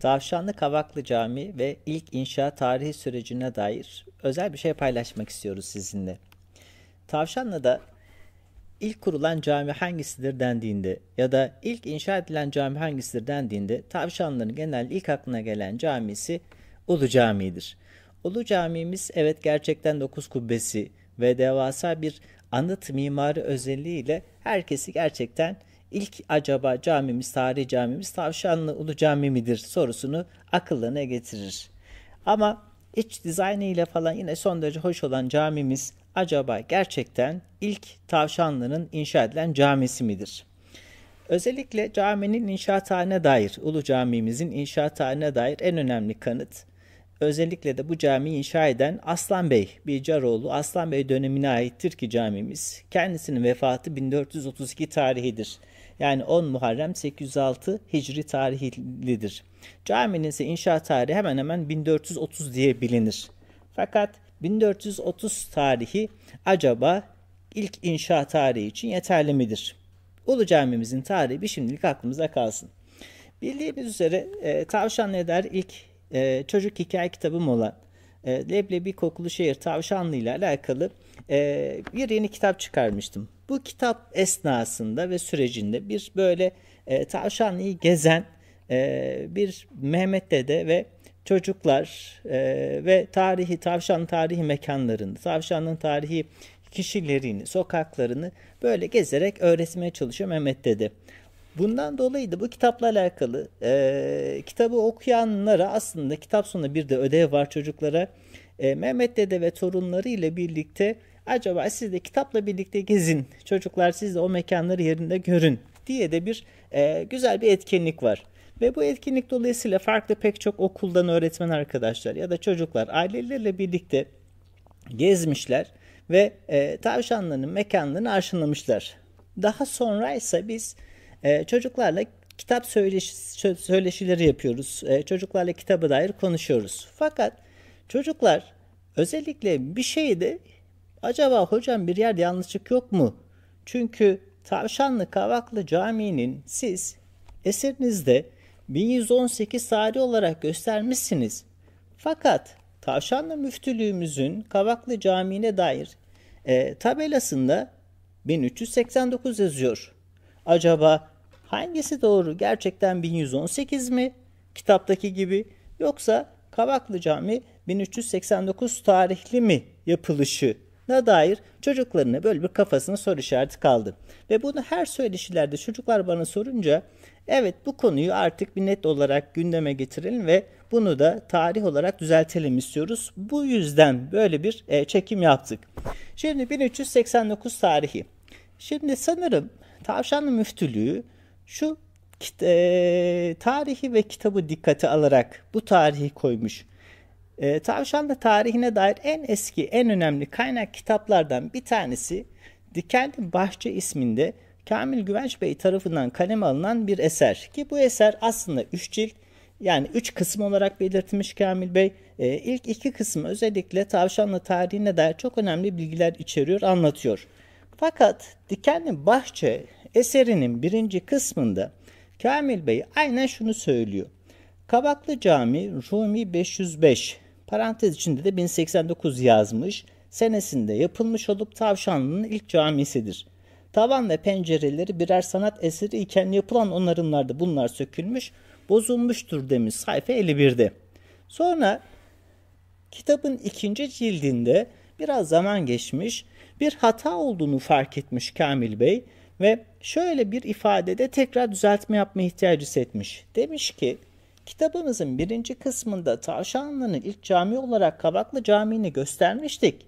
Tavşanlı Kavaklı Cami ve ilk inşa tarihi sürecine dair özel bir şey paylaşmak istiyoruz sizinle. Tavşanlı'da ilk kurulan cami hangisidir dendiğinde ya da ilk inşa edilen cami hangisidir dendiğinde tavşanların genel ilk aklına gelen camisi Ulu Camii'dir. Ulu Camimiz evet gerçekten dokuz kubbesi ve devasa bir anıt mimari özelliğiyle herkesi gerçekten İlk acaba camimiz, tarihi camimiz Tavşanlı Ulu Cami midir sorusunu akıllarına getirir. Ama iç dizaynıyla falan yine son derece hoş olan camimiz acaba gerçekten ilk Tavşanlı'nın inşa edilen camisi midir? Özellikle caminin inşaathaline dair, Ulu Camimizin inşaathaline dair en önemli kanıt Özellikle de bu cami inşa eden Aslan Bey, bir Bicaroğlu Aslan Bey dönemine aittir ki camimiz. Kendisinin vefatı 1432 tarihidir. Yani 10 Muharrem 806 Hicri tarihlidir. Caminin ise inşa tarihi hemen hemen 1430 diye bilinir. Fakat 1430 tarihi acaba ilk inşa tarihi için yeterli midir? Ulu camimizin tarihi bir şimdilik aklımıza kalsın. Bildiğimiz üzere e, Tavşan Eder ilk e, çocuk hikaye kitabım olan e, Leblebi Kokulu Şehir Tavşanlı ile alakalı e, bir yeni kitap çıkarmıştım. Bu kitap esnasında ve sürecinde bir böyle e, Tavşanlı'yı gezen e, bir Mehmet Dede ve çocuklar e, ve tarihi tavşan tarihi mekanlarını, tavşanın tarihi kişilerini, sokaklarını böyle gezerek öğretmeye çalışıyor Mehmet Dede. Bundan dolayı da bu kitapla alakalı e, kitabı okuyanlara aslında kitap sonunda bir de ödev var çocuklara. E, Mehmet Dede ve torunları ile birlikte acaba siz de kitapla birlikte gezin çocuklar siz de o mekanları yerinde görün diye de bir e, güzel bir etkinlik var. Ve bu etkinlik dolayısıyla farklı pek çok okuldan öğretmen arkadaşlar ya da çocuklar aileleriyle birlikte gezmişler ve e, tavşanların mekanlarını arşınlamışlar. Daha sonra ise biz e, çocuklarla kitap söyleş, söyleşileri yapıyoruz. E, çocuklarla kitabı dair konuşuyoruz. Fakat çocuklar özellikle bir şeyde acaba hocam bir yerde yanlışlık yok mu? Çünkü Tavşanlı Kavaklı Camii'nin siz eserinizde 1118 tarih olarak göstermişsiniz. Fakat Tavşanlı Müftülüğümüzün Kavaklı Camii'ne dair e, tabelasında 1389 yazıyor. Acaba hangisi doğru? Gerçekten 1118 mi? Kitaptaki gibi yoksa Kavaklı Cami 1389 tarihli mi yapılışı na dair çocuklarına böyle bir kafasına soru işareti kaldı. Ve bunu her söyleşilerde çocuklar bana sorunca evet bu konuyu artık bir net olarak gündeme getirelim ve bunu da tarih olarak düzeltelim istiyoruz. Bu yüzden böyle bir e, çekim yaptık. Şimdi 1389 tarihi. Şimdi sanırım Tavşanlı Müftülüğü şu e, tarihi ve kitabı dikkate alarak bu tarihi koymuş. E, Tavşanlı tarihine dair en eski, en önemli kaynak kitaplardan bir tanesi Dikenli Bahçe isminde Kamil Güvenç Bey tarafından kaleme alınan bir eser. Ki bu eser aslında üç cilt yani üç kısım olarak belirtmiş Kamil Bey. E, ilk iki kısım özellikle Tavşanlı tarihine dair çok önemli bilgiler içeriyor, anlatıyor. Fakat Dikenli Bahçe eserinin birinci kısmında Kamil Bey aynen şunu söylüyor. Kabaklı Cami Rumi 505 parantez içinde de 1089 yazmış senesinde yapılmış olup Tavşanlı'nın ilk camisidir. Tavan ve pencereleri birer sanat eseri iken yapılan onarımlarda bunlar sökülmüş, bozulmuştur demiş sayfa 51'de. Sonra kitabın ikinci cildinde biraz zaman geçmiş, bir hata olduğunu fark etmiş Kamil Bey ve şöyle bir ifadede tekrar düzeltme yapma ihtiyacı hissetmiş. Demiş ki kitabımızın birinci kısmında Tavşanlı'nın ilk cami olarak Kavaklı Camii'ni göstermiştik.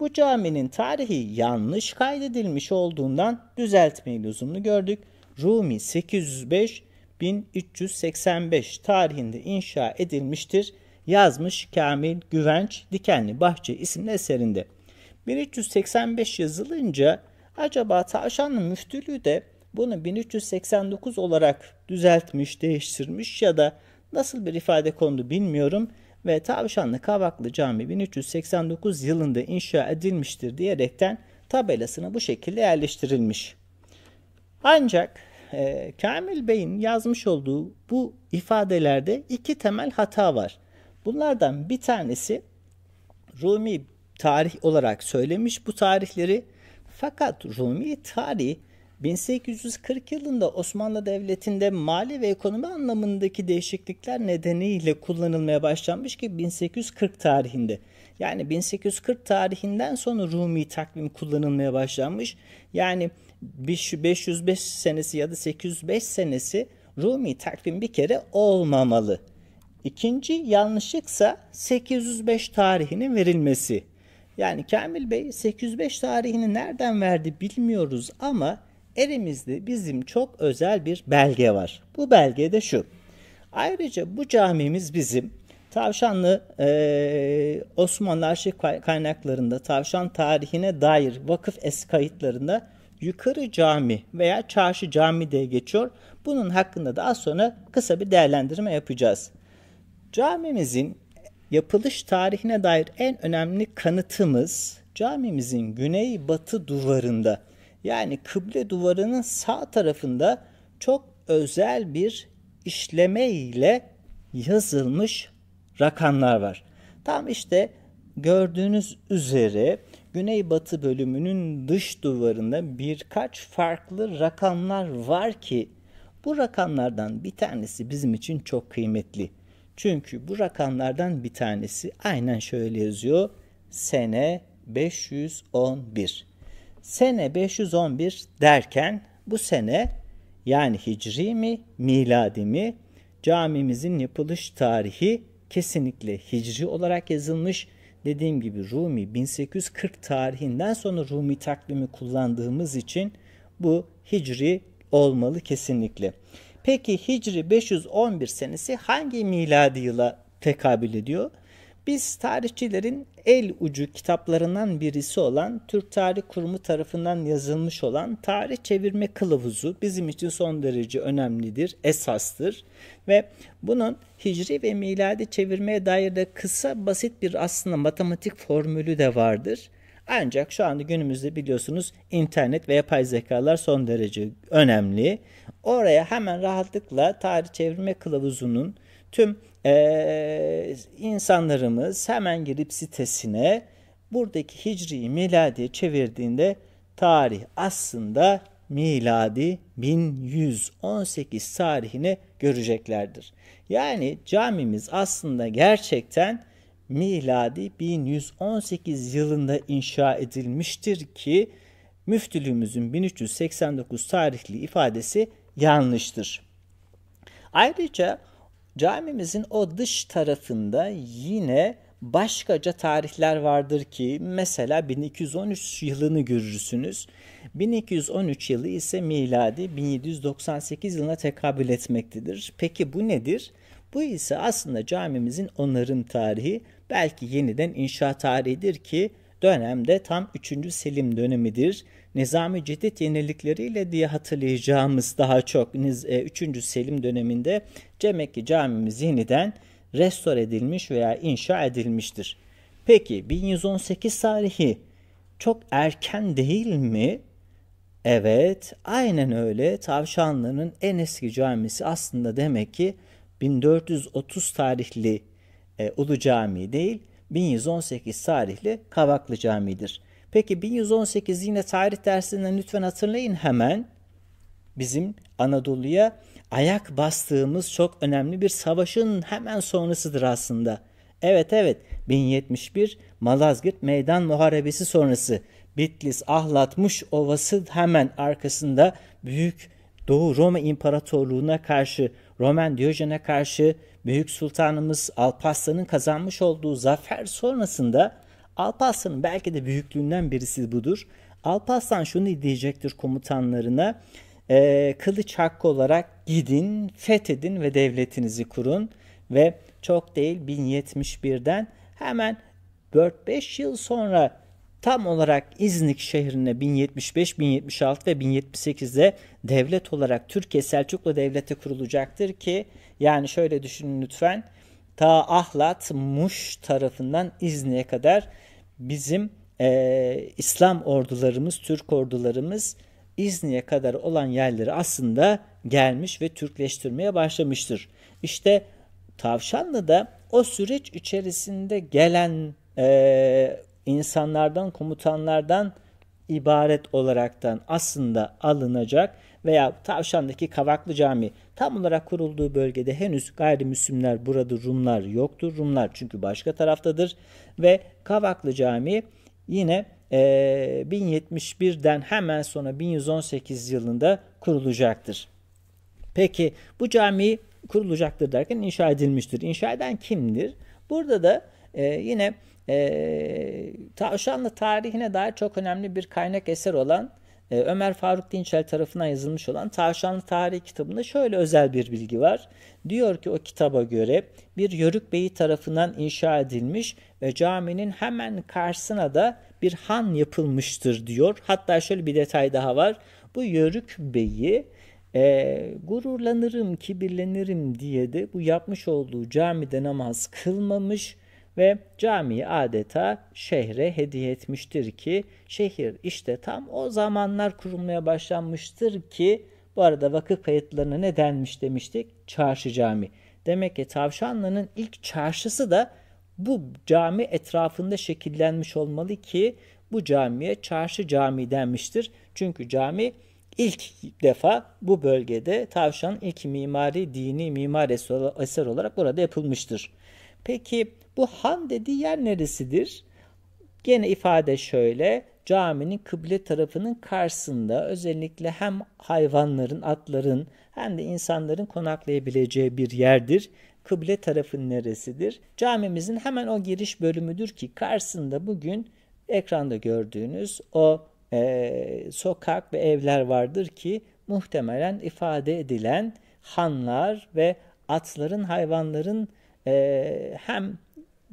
Bu caminin tarihi yanlış kaydedilmiş olduğundan düzeltmeyi lüzumlu gördük. Rumi 805 1385 tarihinde inşa edilmiştir yazmış Kamil Güvenç Dikenli Bahçe isimli eserinde. 1385 yazılınca Acaba Tavşanlı Müftülüğü de bunu 1389 olarak düzeltmiş, değiştirmiş ya da nasıl bir ifade kondu bilmiyorum ve Tavşanlı Kavaklı Cami 1389 yılında inşa edilmiştir diyerekten tabelasını bu şekilde yerleştirilmiş. Ancak e, Kamil Bey'in yazmış olduğu bu ifadelerde iki temel hata var. Bunlardan bir tanesi Rumi tarih olarak söylemiş bu tarihleri fakat Rumi tarih 1840 yılında Osmanlı Devleti'nde mali ve ekonomi anlamındaki değişiklikler nedeniyle kullanılmaya başlanmış ki 1840 tarihinde. Yani 1840 tarihinden sonra Rumi takvim kullanılmaya başlanmış. Yani 505 senesi ya da 805 senesi Rumi takvim bir kere olmamalı. İkinci yanlışlıksa 805 tarihinin verilmesi. Yani Kamil Bey 805 tarihini nereden verdi bilmiyoruz ama elimizde bizim çok özel bir belge var. Bu belge de şu. Ayrıca bu camimiz bizim Tavşanlı e, Osmanlı arşiv kaynaklarında tavşan tarihine dair vakıf es kayıtlarında yukarı cami veya çarşı cami diye geçiyor. Bunun hakkında da az sonra kısa bir değerlendirme yapacağız. Camimizin yapılış tarihine dair en önemli kanıtımız camimizin güney batı duvarında yani kıble duvarının sağ tarafında çok özel bir işleme ile yazılmış rakamlar var. Tam işte gördüğünüz üzere güney batı bölümünün dış duvarında birkaç farklı rakamlar var ki bu rakamlardan bir tanesi bizim için çok kıymetli. Çünkü bu rakamlardan bir tanesi aynen şöyle yazıyor. Sene 511. Sene 511 derken bu sene yani hicri mi miladi mi camimizin yapılış tarihi kesinlikle hicri olarak yazılmış. Dediğim gibi Rumi 1840 tarihinden sonra Rumi takvimi kullandığımız için bu hicri olmalı kesinlikle. Peki Hicri 511 senesi hangi miladi yıla tekabül ediyor? Biz tarihçilerin el ucu kitaplarından birisi olan Türk Tarih Kurumu tarafından yazılmış olan tarih çevirme kılavuzu bizim için son derece önemlidir, esastır ve bunun hicri ve miladi çevirmeye dair de kısa basit bir aslında matematik formülü de vardır. Ancak şu anda günümüzde biliyorsunuz internet ve yapay zekalar son derece önemli. Oraya hemen rahatlıkla tarih çevirme kılavuzunun tüm e, insanlarımız hemen girip sitesine buradaki Hicri miladiye çevirdiğinde tarih aslında miladi 1118 tarihini göreceklerdir. Yani camimiz aslında gerçekten miladi 1118 yılında inşa edilmiştir ki müftülüğümüzün 1389 tarihli ifadesi yanlıştır. Ayrıca camimizin o dış tarafında yine başkaca tarihler vardır ki mesela 1213 yılını görürsünüz. 1213 yılı ise miladi 1798 yılına tekabül etmektedir. Peki bu nedir? Bu ise aslında camimizin onarım tarihi belki yeniden inşa tarihidir ki dönemde tam 3. Selim dönemidir. Nizami Cedid yenilikleriyle diye hatırlayacağımız daha çok 3. E, Selim döneminde Cemekki camimiz yeniden restore edilmiş veya inşa edilmiştir. Peki 1118 tarihi çok erken değil mi? Evet, aynen öyle. Tavşanlı'nın en eski camisi aslında demek ki 1430 tarihli e, Ulu Camii değil 1118 tarihli Kavaklı Camii'dir. Peki 1118 yine tarih dersinden lütfen hatırlayın hemen. Bizim Anadolu'ya ayak bastığımız çok önemli bir savaşın hemen sonrasıdır aslında. Evet evet 1071 Malazgirt Meydan Muharebesi sonrası Bitlis Ahlatmış Ovası hemen arkasında büyük Doğu Roma İmparatorluğu'na karşı Roman Diyojen'e karşı Büyük Sultanımız Alparslan'ın kazanmış olduğu zafer sonrasında Alparslan'ın belki de büyüklüğünden birisi budur. Alparslan şunu diyecektir komutanlarına. E, kılıç hakkı olarak gidin, fethedin ve devletinizi kurun. Ve çok değil 1071'den hemen 4-5 yıl sonra Tam olarak İznik şehrine 1075, 1076 ve 1078'de devlet olarak Türkiye Selçuklu Devleti kurulacaktır ki yani şöyle düşünün lütfen. Ta Ahlat, Muş tarafından İznik'e kadar bizim e, İslam ordularımız, Türk ordularımız İznik'e kadar olan yerleri aslında gelmiş ve Türkleştirmeye başlamıştır. İşte Tavşanlı'da o süreç içerisinde gelen e, insanlardan, komutanlardan ibaret olaraktan aslında alınacak veya Tavşan'daki Kavaklı Cami tam olarak kurulduğu bölgede henüz gayrimüslimler burada Rumlar yoktur. Rumlar çünkü başka taraftadır ve Kavaklı Cami yine e, 1071'den hemen sonra 1118 yılında kurulacaktır. Peki bu cami kurulacaktır derken inşa edilmiştir. İnşa eden kimdir? Burada da e, yine e, ta, şu anda tarihine dair çok önemli bir kaynak eser olan e, Ömer Faruk Dinçel tarafından yazılmış olan Tavşanlı Tarih kitabında şöyle özel bir bilgi var. Diyor ki o kitaba göre bir Yörük Beyi tarafından inşa edilmiş ve caminin hemen karşısına da bir han yapılmıştır diyor. Hatta şöyle bir detay daha var. Bu Yörük Beyi e, gururlanırım, kibirlenirim diye de bu yapmış olduğu camide namaz kılmamış ve camiyi adeta şehre hediye etmiştir ki şehir işte tam o zamanlar kurulmaya başlanmıştır ki bu arada vakıf kayıtlarına ne denmiş demiştik? Çarşı cami. Demek ki Tavşanlı'nın ilk çarşısı da bu cami etrafında şekillenmiş olmalı ki bu camiye çarşı cami denmiştir. Çünkü cami ilk defa bu bölgede tavşan ilk mimari dini mimar eser olarak burada yapılmıştır. Peki bu han dediği yer neresidir? Gene ifade şöyle caminin kıble tarafının karşısında özellikle hem hayvanların, atların hem de insanların konaklayabileceği bir yerdir. Kıble tarafın neresidir? Camimizin hemen o giriş bölümüdür ki karşısında bugün ekranda gördüğünüz o e, sokak ve evler vardır ki muhtemelen ifade edilen hanlar ve atların, hayvanların e, hem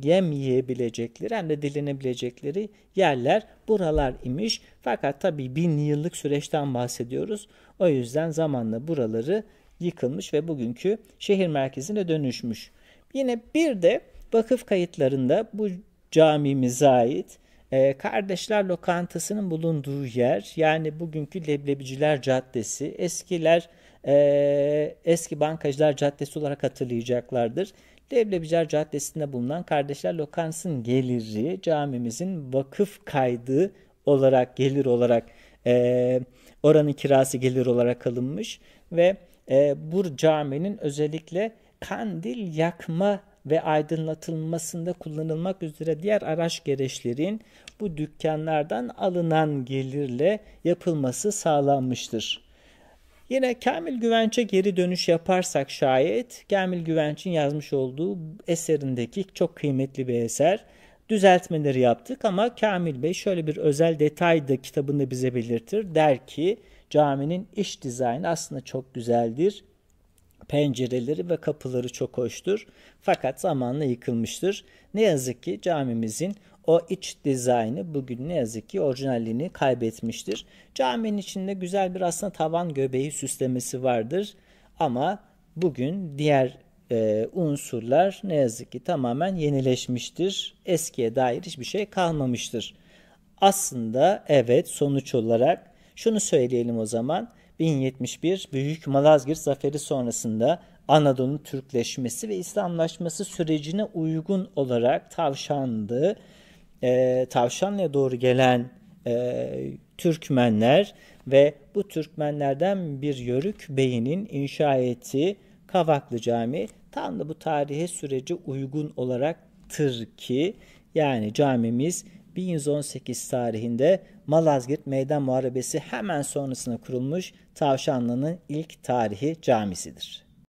yem yiyebilecekleri hem de dilenebilecekleri yerler buralar imiş. Fakat tabi bin yıllık süreçten bahsediyoruz. O yüzden zamanla buraları yıkılmış ve bugünkü şehir merkezine dönüşmüş. Yine bir de vakıf kayıtlarında bu camimize ait e, Kardeşler Lokantası'nın bulunduğu yer yani bugünkü Leblebiciler Caddesi eskiler e, eski Bankacılar Caddesi olarak hatırlayacaklardır. Devlebicar Caddesi'nde bulunan Kardeşler Lokantası'nın geliri camimizin vakıf kaydı olarak gelir olarak e, oranın kirası gelir olarak alınmış ve e, bu caminin özellikle kandil yakma ve aydınlatılmasında kullanılmak üzere diğer araç gereçlerin bu dükkanlardan alınan gelirle yapılması sağlanmıştır. Yine Kamil Güvenç'e geri dönüş yaparsak şayet Kamil Güvenç'in yazmış olduğu eserindeki çok kıymetli bir eser. Düzeltmeleri yaptık ama Kamil Bey şöyle bir özel detay da kitabında bize belirtir. Der ki caminin iç dizaynı aslında çok güzeldir. Pencereleri ve kapıları çok hoştur. Fakat zamanla yıkılmıştır. Ne yazık ki camimizin o iç dizaynı bugün ne yazık ki orijinalliğini kaybetmiştir. Caminin içinde güzel bir aslında tavan göbeği süslemesi vardır ama bugün diğer e, unsurlar ne yazık ki tamamen yenileşmiştir. Eskiye dair hiçbir şey kalmamıştır. Aslında evet sonuç olarak şunu söyleyelim o zaman 1071 Büyük Malazgirt Zaferi sonrasında Anadolu'nun Türkleşmesi ve İslamlaşması sürecine uygun olarak tavşandı e, Tavşanlı'ya doğru gelen e, Türkmenler ve bu Türkmenlerden bir Yörük Bey'inin inşa ettiği Kavaklı Cami tam da bu tarihe süreci uygun olaraktır ki yani camimiz 1118 tarihinde Malazgirt Meydan Muharebesi hemen sonrasına kurulmuş Tavşanlı'nın ilk tarihi camisidir.